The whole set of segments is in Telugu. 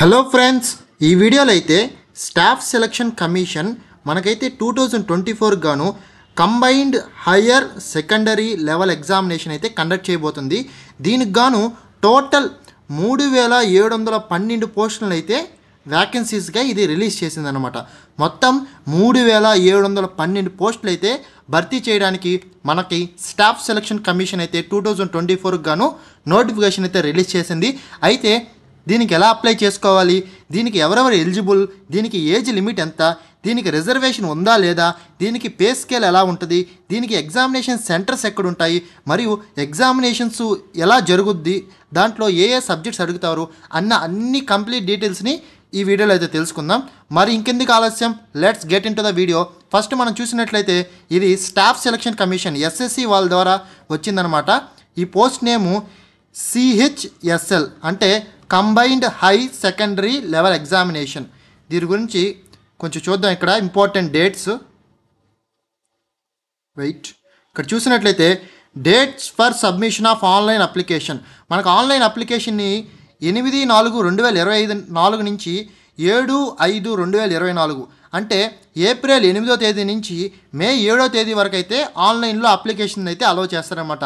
హలో ఫ్రెండ్స్ ఈ వీడియోలో అయితే స్టాఫ్ సెలక్షన్ కమిషన్ మనకైతే టూ థౌజండ్ ట్వంటీ ఫోర్ గాను combined higher secondary level examination అయితే కండక్ట్ చేయబోతుంది దీనికి గాను టోటల్ మూడు వేల ఏడు వందల పన్నెండు పోస్టులను అయితే వ్యాకెన్సీస్గా ఇది రిలీజ్ చేసిందనమాట మొత్తం మూడు వేల ఏడు వందల పన్నెండు పోస్టులు అయితే భర్తీ చేయడానికి మనకి స్టాఫ్ సెలక్షన్ కమిషన్ అయితే టూ థౌజండ్ ట్వంటీ ఫోర్కి గాను నోటిఫికేషన్ అయితే రిలీజ్ చేసింది అయితే దీనికి ఎలా అప్లై చేసుకోవాలి దీనికి ఎవరెవరు ఎలిజిబుల్ దీనికి ఏజ్ లిమిట్ ఎంత దీనికి రిజర్వేషన్ ఉందా లేదా దీనికి పే స్కేల్ ఎలా ఉంటుంది దీనికి ఎగ్జామినేషన్ సెంటర్స్ ఎక్కడుంటాయి మరియు ఎగ్జామినేషన్స్ ఎలా జరుగుద్ది దాంట్లో ఏ ఏ సబ్జెక్ట్స్ అడుగుతారు అన్న అన్ని కంప్లీట్ డీటెయిల్స్ని ఈ వీడియోలో అయితే తెలుసుకుందాం మరి ఇంకెందుకు ఆలస్యం let's get into the video first మనం చూసినట్లయితే ఇది స్టాఫ్ సెలక్షన్ కమిషన్ ఎస్ఎస్సి వాళ్ళ ద్వారా వచ్చిందనమాట ఈ పోస్ట్ నేము సిహెచ్ఎస్ఎల్ అంటే combined high secondary level examination దీని గురించి కొంచెం చూద్దాం ఇక్కడ ఇంపార్టెంట్ డేట్స్ వెయిట్ ఇక్కడ చూసినట్లయితే dates for submission of online application మనకు ఆన్లైన్ అప్లికేషన్ని ఎనిమిది నాలుగు రెండు వేల ఇరవై ఐదు నాలుగు నుంచి ఏడు ఐదు రెండు వేల ఇరవై నాలుగు అంటే ఏప్రిల్ ఎనిమిదో తేదీ నుంచి మే ఏడో తేదీ వరకు అయితే ఆన్లైన్లో అప్లికేషన్ అయితే అలో చేస్తారనమాట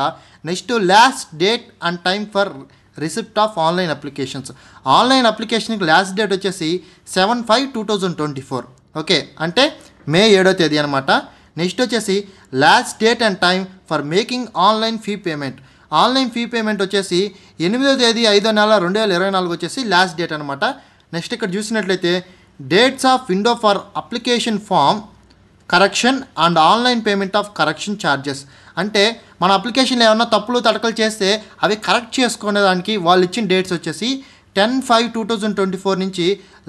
next last date and time for receipt of online applications online అప్లికేషన్కి లాస్ట్ డేట్ వచ్చేసి seven five two thousand twenty four okay అంటే మే ఏడో తేదీ అనమాట నెక్స్ట్ వచ్చేసి last date and time for making online fee payment online fee payment వచ్చేసి ఎనిమిదో తేదీ ఐదో నెల రెండు వేల ఇరవై నాలుగు వచ్చేసి లాస్ట్ డేట్ అనమాట నెక్స్ట్ ఇక్కడ చూసినట్లయితే dates of window for application form correction and online payment of correction charges అంటే మన అప్లికేషన్లో ఏమన్నా తప్పులు తడకలు చేస్తే అవి కరెక్ట్ చేసుకునే దానికి వాళ్ళు ఇచ్చిన డేట్స్ వచ్చేసి ten five two thousand twenty four నుంచి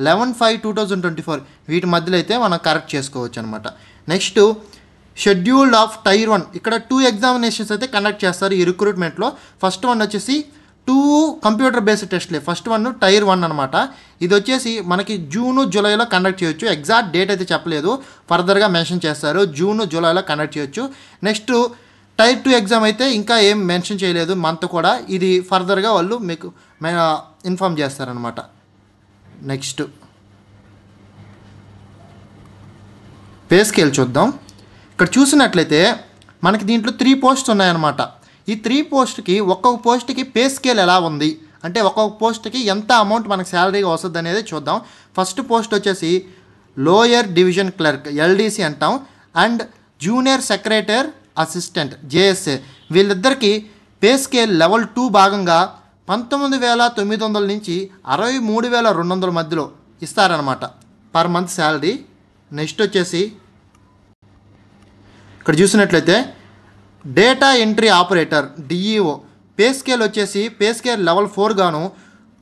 eleven five two thousand twenty four వీటి మధ్యలో అయితే మనం కరెక్ట్ చేసుకోవచ్చు అనమాట next scheduled of tier one ఇక్కడ టూ ఎగ్జామినేషన్స్ అయితే కండక్ట్ చేస్తారు ఈ రిక్రూట్మెంట్లో ఫస్ట్ వన్ వచ్చేసి టూ కంప్యూటర్ బేస్డ్ టెస్ట్లే ఫస్ట్ వన్ టైర్ వన్ అనమాట ఇది వచ్చేసి మనకి జూను జూలైలో కండక్ట్ చేయొచ్చు ఎగ్జాక్ట్ డేట్ అయితే చెప్పలేదు ఫర్దర్గా మెన్షన్ చేస్తారు జూన్ జూలైలో కండక్ట్ చేయొచ్చు నెక్స్ట్ టైర్ టూ ఎగ్జామ్ అయితే ఇంకా ఏం మెన్షన్ చేయలేదు మంత్ కూడా ఇది ఫర్దర్గా వాళ్ళు మీకు ఇన్ఫామ్ చేస్తారనమాట నెక్స్ట్ పే స్కేల్ చూద్దాం ఇక్కడ చూసినట్లయితే మనకి దీంట్లో త్రీ పోస్ట్ ఉన్నాయన్నమాట ఈ త్రీ పోస్ట్కి ఒక్కొక్క పోస్ట్కి పే స్కేల్ ఎలా ఉంది అంటే ఒక్కొక్క పోస్ట్కి ఎంత అమౌంట్ మనకు శాలరీగా వస్తుంది అనేది చూద్దాం ఫస్ట్ పోస్ట్ వచ్చేసి లోయర్ డివిజన్ క్లర్క్ ఎల్డీసీ అంటాం and junior secretary assistant JSA వీళ్ళిద్దరికీ పే స్కేల్ లెవెల్ టూ భాగంగా పంతొమ్మిది వేల తొమ్మిది వందల నుంచి అరవై మూడు వేల రెండు వందల మధ్యలో ఇస్తారనమాట పర్ మంత్ శాలరీ నెక్స్ట్ వచ్చేసి ఇక్కడ చూసినట్లయితే data entry operator DEO pay scale వచ్చేసి పే స్కేల్ లెవెల్ ఫోర్ గాను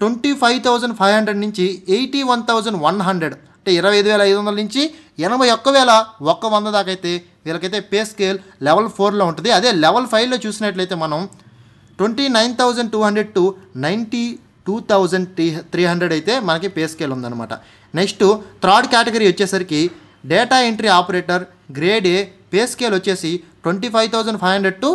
twenty five thousand five hundred నుంచి eighty one thousand one hundred అంటే ఇరవై ఐదు వేల ఐదు వందల నుంచి ఎనభై ఒక్క వేల ఒక్క వంద దాకైతే వీళ్ళకైతే పే స్కేల్ లెవెల్ ఫోర్లో ఉంటుంది అదే లెవెల్ ఫైవ్లో చూసినట్లయితే మనం twenty nine thousand two hundred to ninety two thousand three three hundred అయితే మనకి పే స్కేల్ ఉందన్నమాట నెక్స్ట్ థర్డ్ కేటగిరీ వచ్చేసరికి data entry operator grade A pay scale వచ్చేసి twenty five thousand five hundred to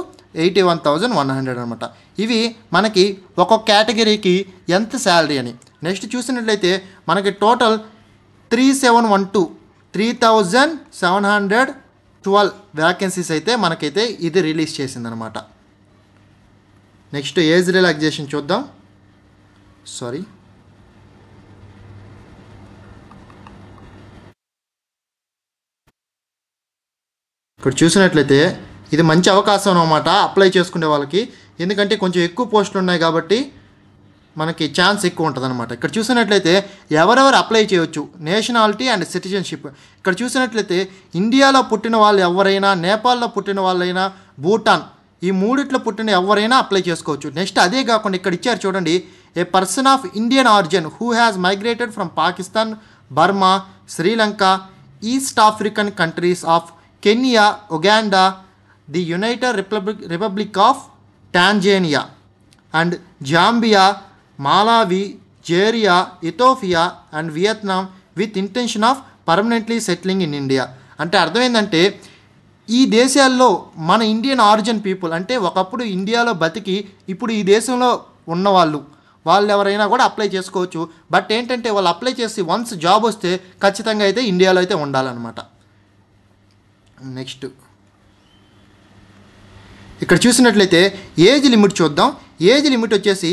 eighty one thousand one hundred అనమాట ఇవి మనకి ఒక్కొక్క కేటగిరీకి ఎంత శాలరీ అని నెక్స్ట్ చూసినట్లయితే మనకి total three seven one two three thousand seven hundred twelve vacancies అయితే మనకైతే ఇది రిలీజ్ చేసింది అనమాట నెక్స్ట్ ఏజ్ రిలాక్జేషన్ చూద్దాం సారీ ఇక్కడ చూసినట్లయితే ఇది మంచి అవకాశం అనమాట అప్లై చేసుకునే వాళ్ళకి ఎందుకంటే కొంచెం ఎక్కువ పోస్టులు ఉన్నాయి కాబట్టి మనకి ఛాన్స్ ఎక్కువ ఉంటుంది అనమాట ఇక్కడ చూసినట్లయితే ఎవరెవరు అప్లై చేయొచ్చు నేషనాలిటీ అండ్ సిటిజన్షిప్ ఇక్కడ చూసినట్లయితే ఇండియాలో పుట్టిన వాళ్ళు ఎవరైనా నేపాల్లో పుట్టిన వాళ్ళైనా భూటాన్ ఈ మూడిట్లో పుట్టిన ఎవరైనా అప్లై చేసుకోవచ్చు నెక్స్ట్ అదే కాకుండా ఇక్కడ ఇచ్చారు చూడండి a person of Indian origin who has migrated from Pakistan Burma Sri Lanka East African countries of Kenya Uganda the United Republic Republic of Tanzania and Zambia Malawi, Jeria, Ethiopia and Vietnam with intention of permanently settling in India అంటే అర్థమైందంటే ఈ దేశాల్లో మన ఇండియన్ ఆరిజిన్ పీపుల్ అంటే ఒకప్పుడు ఇండియాలో బతికి ఇప్పుడు ఈ దేశంలో ఉన్నవాళ్ళు వాళ్ళు ఎవరైనా కూడా అప్లై చేసుకోవచ్చు బట్ ఏంటంటే వాళ్ళు అప్లై చేసి వన్స్ జాబ్ వస్తే ఖచ్చితంగా అయితే ఇండియాలో అయితే ఉండాలన్నమాట నెక్స్ట్ ఇక్కడ చూసినట్లయితే ఏజ్ లిమిట్ చూద్దాం ఏజ్ లిమిట్ వచ్చేసి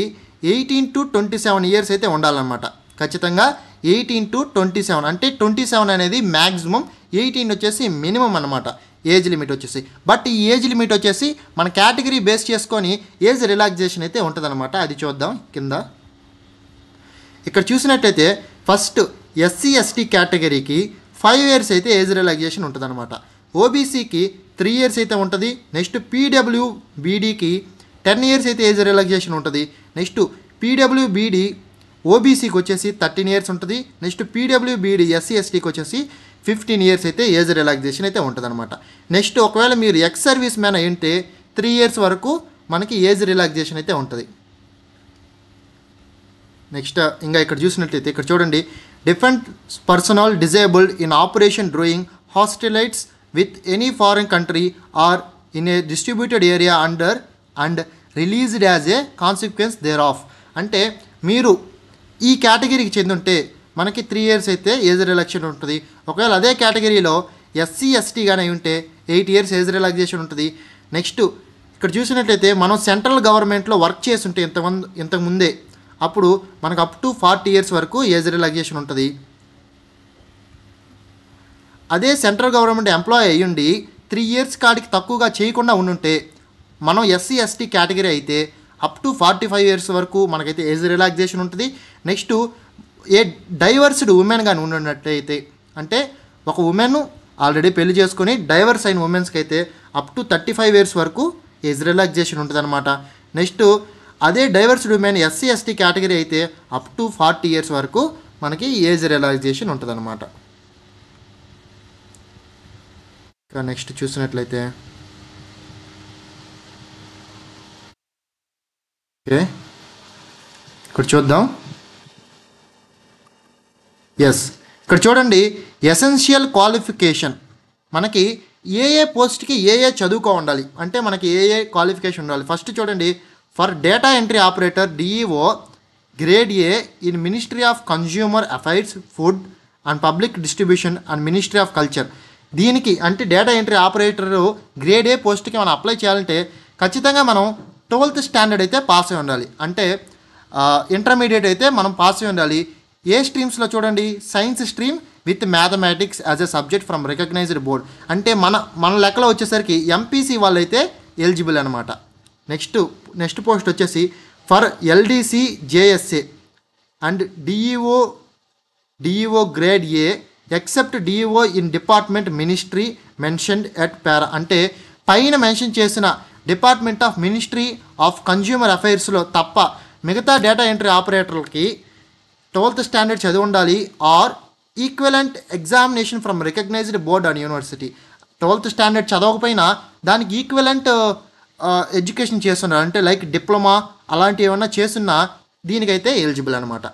eighteen to twenty seven years అయితే ఉండాలన్నమాట ఖచ్చితంగా ఎయిటీన్ టు ట్వంటీ సెవెన్ అంటే ట్వంటీ సెవెన్ అనేది మ్యాక్సిమం ఎయిటీన్ వచ్చేసి మినిమం అనమాట ఏజ్ లిమిట్ వచ్చేసి బట్ ఈ ఏజ్ లిమిట్ వచ్చేసి మన కేటగిరీ బేస్ చేసుకొని ఏజ్ రిలాక్సేషన్ అయితే ఉంటుందన్నమాట అది చూద్దాం కింద ఇక్కడ చూసినట్టయితే ఫస్ట్ ఎస్సీ ఎస్టీ కేటగిరీకి ఫైవ్ ఇయర్స్ అయితే ఏజ్ రిలాక్సేషన్ ఉంటుందన్నమాట ఓబీసీకి త్రీ ఇయర్స్ అయితే ఉంటుంది నెక్స్ట్ పీడబ్ల్యూ బీడీకి టెన్ ఇయర్స్ అయితే ఏజ్ రిలాక్సేషన్ ఉంటుంది నెక్స్ట్ పీడబ్ల్యూబీడి ఓబీసీకి వచ్చేసి థర్టీన్ ఇయర్స్ ఉంటుంది నెక్స్ట్ పీడబ్ల్యూబీడి ఎస్సీ ఎస్టీకి వచ్చేసి ఫిఫ్టీన్ ఇయర్స్ అయితే ఏజ్ రిలాక్సేషన్ అయితే ఉంటుందన్నమాట నెక్స్ట్ ఒకవేళ మీరు ఎక్స్ సర్వీస్ మ్యాన్ అయితే త్రీ ఇయర్స్ వరకు మనకి ఏజ్ రిలాక్సేషన్ అయితే ఉంటుంది నెక్స్ట్ ఇంకా ఇక్కడ చూసినట్లయితే ఇక్కడ చూడండి different personal disabled in operation during hostilities with any foreign country or in a distributed area under and released as a consequence thereof అంటే మీరు ఈ కేటగిరీకి చెందుంటే మనకి త్రీ ఇయర్స్ అయితే ఏజ్ రిలాక్సేషన్ ఉంటుంది ఒకవేళ అదే కేటగిరీలో ఎస్సీ ఎస్టీ కానీ అయి ఉంటే ఎయిట్ ఇయర్స్ ఏజ్ రిలాక్సేషన్ ఉంటుంది నెక్స్ట్ ఇక్కడ చూసినట్లయితే మనం సెంట్రల్ గవర్నమెంట్లో వర్క్ చేసి ఉంటే ఇంతమంది ఇంతకుముందే అప్పుడు మనకు అప్ టు ఫార్టీ ఇయర్స్ వరకు ఏజ్ రిలాక్సేషన్ ఉంటుంది అదే సెంట్రల్ గవర్నమెంట్ ఎంప్లాయ్ అయ్యుండి త్రీ ఇయర్స్ కాడికి తక్కువగా చేయకుండా ఉండుంటే మనం ఎస్సీ ఎస్టీ కేటగిరీ అయితే up to forty five years వరకు మనకైతే ఏజ్ రిలాక్సేషన్ ఉంటుంది నెక్స్ట్ ఏ డైవర్స్డ్ ఉమెన్ కానీ ఉన్నట్లయితే అంటే ఒక ఉమెన్ ఆల్రెడీ పెళ్లి చేసుకొని డైవర్స్ అయిన ఉమెన్స్కి అయితే up to thirty five years వరకు ఏజ్ రిలాక్సేషన్ ఉంటుంది అనమాట నెక్స్ట్ అదే divorced women SC ST category అయితే అప్ టు ఫార్టీ ఇయర్స్ వరకు మనకి ఏజ్ రిలాక్సేషన్ అనమాట నెక్స్ట్ చూసినట్లయితే ఓకే ఇక్కడ చూద్దాం ఎస్ ఇక్కడ చూడండి ఎసెన్షియల్ క్వాలిఫికేషన్ మనకి ఏ ఏ పోస్ట్కి ఏ ఏ చదువుకో ఉండాలి అంటే మనకి ఏ ఏ క్వాలిఫికేషన్ ఉండాలి ఫస్ట్ చూడండి for data entry operator DEO grade A in ministry of consumer affairs food and public distribution and ministry of culture దీనికి అంటే data entry operator grade A పోస్ట్కి మనం అప్లై చేయాలంటే ఖచ్చితంగా మనం ట్వెల్త్ స్టాండర్డ్ అయితే పాస్ అయి ఉండాలి అంటే ఇంటర్మీడియట్ అయితే మనం పాస్ అయి ఉండాలి ఏ స్ట్రీమ్స్లో చూడండి science stream with mathematics as a subject from recognised board అంటే మన మన లెక్కలో వచ్చేసరికి ఎంపీసీ వాళ్ళైతే ఎలిజిబుల్ అనమాట నెక్స్ట్ నెక్స్ట్ పోస్ట్ వచ్చేసి for LDC JSA and DEO DEO grade A except DEO in department ministry mentioned at para అంటే పైన మెన్షన్ చేసిన department of ministry of consumer అఫైర్స్లో తప్ప మిగతా డేటా ఎంట్రీ ఆపరేటర్లకి ట్వెల్త్ స్టాండర్డ్ చదివి ఉండాలి or equivalent examination from recognised board and university twelfth standard చదవకపోయినా దానికి ఈక్వలెంట్ ఎడ్యుకేషన్ చేస్తున్నారు అంటే లైక్ డిప్లొమా అలాంటివి ఏమన్నా చేస్తున్నా దీనికైతే ఎలిజిబుల్ అనమాట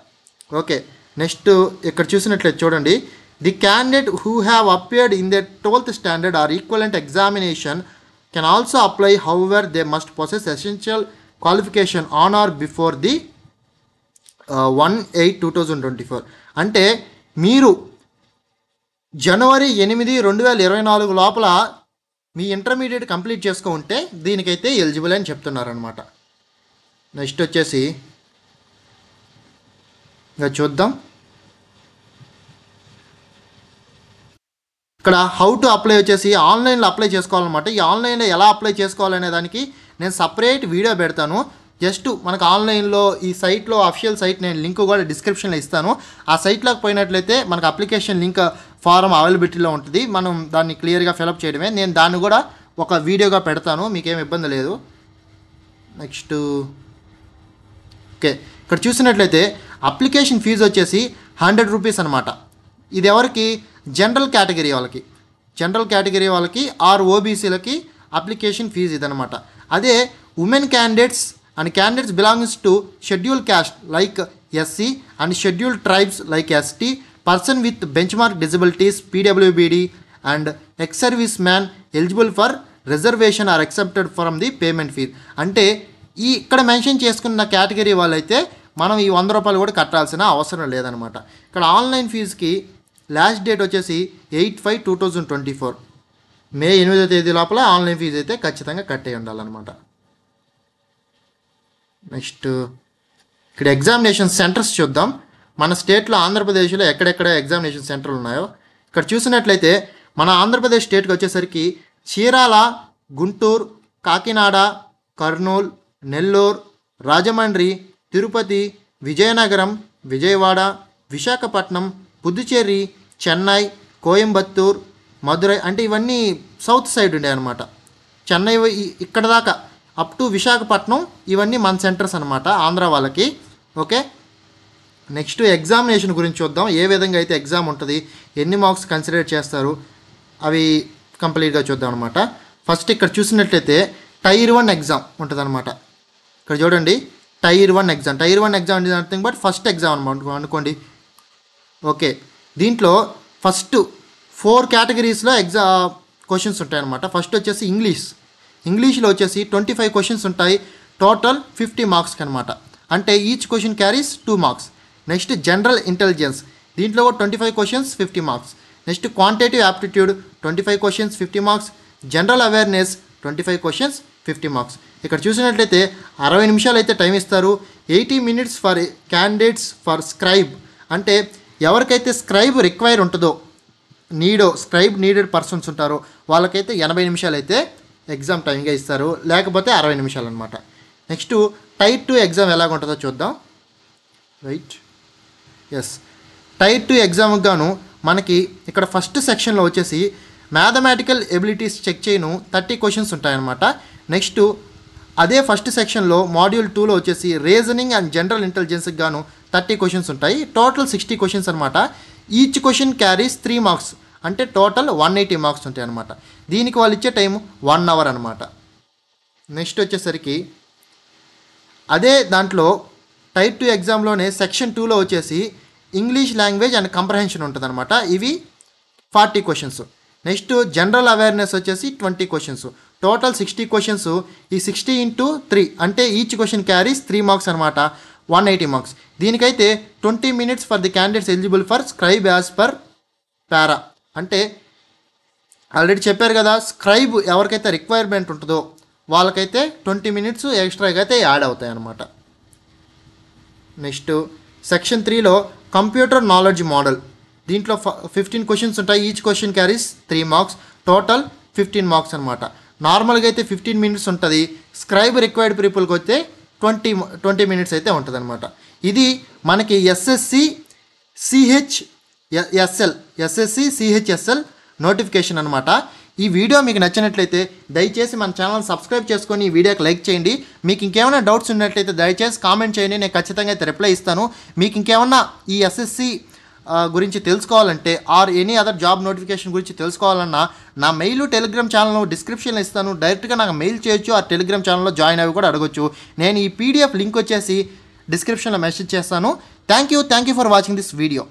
ఓకే నెక్స్ట్ ఇక్కడ చూసినట్లయితే చూడండి the candidate who have appeared in the twelfth standard or equivalent examination can also apply however they must process essential qualification on or before the one eight two thousand twenty four అంటే మీరు జనవరి ఎనిమిది రెండు వేల ఇరవై నాలుగు లోపల మీ ఇంటర్మీడియట్ కంప్లీట్ చేసుకో ఉంటే దీనికైతే ఎలిజిబుల్ అని చెప్తున్నారనమాట నెక్స్ట్ వచ్చేసి ఇంకా చూద్దాం ఇక్కడ హౌ టు అప్లై వచ్చేసి ఆన్లైన్లో అప్లై చేసుకోవాలన్నమాట ఈ ఆన్లైన్లో ఎలా అప్లై చేసుకోవాలనే దానికి నేను సపరేట్ వీడియో పెడతాను జస్ట్ మనకు ఆన్లైన్లో ఈ సైట్లో అఫిషియల్ సైట్ నేను లింక్ కూడా డిస్క్రిప్షన్లో ఇస్తాను ఆ సైట్లోకి పోయినట్లయితే మనకు అప్లికేషన్ లింక్ ఫారం అవైలబిలిటీలో ఉంటుంది మనం దాన్ని క్లియర్గా ఫిలప్ చేయడమే నేను దాన్ని కూడా ఒక వీడియోగా పెడతాను మీకేం ఇబ్బంది లేదు నెక్స్ట్ ఓకే ఇక్కడ చూసినట్లయితే అప్లికేషన్ ఫీజు వచ్చేసి హండ్రెడ్ రూపీస్ అనమాట ఇది ఎవరికి జనరల్ కేటగిరీ వాళ్ళకి జనరల్ కేటగిరీ వాళ్ళకి ఆర్ ఓబీసీలకి అప్లికేషన్ ఫీజు ఇదనమాట అదే women candidates and candidates belongs to schedule caste like SC and schedule tribes like ST person with bench mark disabilities PWBD and ex service man eligible for reservation are excepted from the payment fees అంటే ఈ ఇక్కడ మెన్షన్ చేసుకున్న కేటగిరీ వాళ్ళైతే మనం ఈ వంద రూపాయలు కూడా కట్టాల్సిన అవసరం లేదనమాట ఇక్కడ ఆన్లైన్ ఫీజుకి లాస్ట్ డేట్ వచ్చేసి eight five two thousand twenty four May ఎనిమిదో తేదీ లోపల ఆన్లైన్ ఫీజు అయితే ఖచ్చితంగా అయ్యి ఉండాలన్నమాట నెక్స్ట్ ఇక్కడ ఎగ్జామినేషన్ సెంటర్స్ చూద్దాం మన స్టేట్లో ఆంధ్రప్రదేశ్లో ఎక్కడెక్కడ ఎగ్జామినేషన్ సెంటర్లు ఉన్నాయో ఇక్కడ చూసినట్లయితే మన ఆంధ్రప్రదేశ్ స్టేట్కి వచ్చేసరికి చీరాల గుంటూరు కాకినాడ కర్నూలు నెల్లూరు రాజమండ్రి తిరుపతి విజయనగరం విజయవాడ విశాఖపట్నం పుదుచేరి చెన్నై కోయంబత్తూర్ మధురై అంటే ఇవన్నీ సౌత్ సైడ్ ఉండే అనమాట చెన్నై ఇక్కడ దాకా అప్ టు విశాఖపట్నం ఇవన్నీ మన సెంటర్స్ అనమాట ఆంధ్ర వాళ్ళకి ఓకే నెక్స్ట్ ఎగ్జామినేషన్ గురించి చూద్దాం ఏ విధంగా అయితే ఎగ్జామ్ ఉంటుంది ఎన్ని మార్క్స్ కన్సిడర్ చేస్తారు అవి కంప్లీట్గా చూద్దాం అనమాట ఫస్ట్ ఇక్కడ చూసినట్లయితే టైర్ వన్ ఎగ్జామ్ ఉంటుంది అనమాట ఇక్కడ చూడండి tier one exam tier one exam అంటే నథింగ్ బట్ ఫస్ట్ ఎగ్జామ్ అనమాట అనుకోండి ఓకే దీంట్లో ఫస్ట్ ఫోర్ కేటగిరీస్లో ఎగ్జా క్వశ్చన్స్ ఉంటాయన్నమాట ఫస్ట్ వచ్చేసి ఇంగ్లీష్ ఇంగ్లీష్లో వచ్చేసి ట్వంటీ ఫైవ్ క్వశ్చన్స్ ఉంటాయి టోటల్ ఫిఫ్టీ మార్క్స్కి అనమాట అంటే each question carries two marks next general intelligence దీంట్లో కూడా twenty five questions fifty marks next quantitative aptitude twenty five questions fifty marks general awareness twenty five questions fifty marks ఇక్కడ చూసినట్లయితే అరవై నిమిషాలు అయితే టైం ఇస్తారు eighty minutes for candidates for scribe అంటే ఎవరికైతే స్క్రైబ్ రిక్వైర్ ఉంటుందో నీడో స్క్రైబ్ నీడెడ్ పర్సన్స్ ఉంటారో వాళ్ళకైతే ఎనభై నిమిషాలు అయితే ఎగ్జామ్ టైంగా ఇస్తారు లేకపోతే అరవై నిమిషాలు అనమాట నెక్స్ట్ టైర్ టూ ఎగ్జామ్ ఎలాగ ఉంటుందో చూద్దాం right yes tier two exam గాను మనకి ఇక్కడ ఫస్ట్ సెక్షన్లో వచ్చేసి మ్యాథమెటికల్ ఎబిలిటీస్ చెక్ చేయను థర్టీ క్వశ్చన్స్ ఉంటాయన్నమాట నెక్స్ట్ అదే ఫస్ట్ సెక్షన్లో మాడ్యూల్ టూలో వచ్చేసి రీజనింగ్ అండ్ జనరల్ ఇంటెలిజెన్స్కి గాను థర్టీ క్వశ్చన్స్ ఉంటాయి టోటల్ సిక్స్టీ క్వశ్చన్స్ అనమాట each question carries three marks అంటే టోటల్ వన్ ఎయిటీ మార్క్స్ ఉంటాయి అనమాట దీనికి వాళ్ళు ఇచ్చే టైం వన్ అవర్ అనమాట నెక్స్ట్ వచ్చేసరికి అదే దాంట్లో టైప్ టూ ఎగ్జామ్లోనే సెక్షన్ టూలో వచ్చేసి ఇంగ్లీష్ లాంగ్వేజ్ అండ్ కంప్రహెన్షన్ ఉంటుందన్నమాట ఇవి forty questions next general awareness వచ్చేసి twenty questions total sixty questions ఈ సిక్స్టీ ఇంటూ త్రీ అంటే each question carries three marks అనమాట వన్ ఎయిటీ మార్క్స్ దీనికైతే twenty minutes for the candidates eligible for scribe as per para అంటే ఆల్రెడీ చెప్పారు కదా స్క్రైబ్ ఎవరికైతే రిక్వైర్మెంట్ ఉంటుందో వాళ్ళకైతే ట్వంటీ మినిట్స్ ఎక్స్ట్రాగా అయితే యాడ్ అవుతాయి అన్నమాట నెక్స్ట్ సెక్షన్ త్రీలో కంప్యూటర్ నాలెడ్జ్ మోడల్ దీంట్లో ఫిఫ్టీన్ క్వశ్చన్స్ ఉంటాయి each question carries three marks total fifteen marks అనమాట నార్మల్గా అయితే ఫిఫ్టీన్ మినిట్స్ ఉంటుంది స్క్రైబ్ రిక్వైర్డ్ పీపుల్కి వస్తే ట్వంటీ ట్వంటీ మినిట్స్ అయితే అనమాట ఇది మనకి SSC CH SL SSC CHSL notification అనమాట ఈ వీడియో మీకు నచ్చినట్లయితే దయచేసి మన ఛానల్ సబ్స్క్రైబ్ చేసుకొని ఈ వీడియోకి లైక్ చేయండి మీకు ఇంకేమైనా డౌట్స్ ఉన్నట్లయితే దయచేసి కామెంట్ చేయండి నేను ఖచ్చితంగా అయితే రిప్లై ఇస్తాను మీకు ఇంకేమన్నా ఈ ఎస్ఎస్సి గురించి తెలుసుకోవాలంటే or any other job notification గురించి తెలుసుకోవాలన్నా నా మెయిల్ టెలిగ్రామ్ ఛానల్లో డిస్క్రిప్షన్లో ఇస్తాను డైరెక్ట్గా నాకు మెయిల్ చేయొచ్చు ఆ టెలిగ్రామ్ ఛానల్లో జాయిన్ అవి కూడా అడగొచ్చు నేను ఈ పీడిఎఫ్ లింక్ వచ్చేసి డిస్క్రిప్షన్లో మెసేజ్ చేస్తాను thank you thank you for watching this video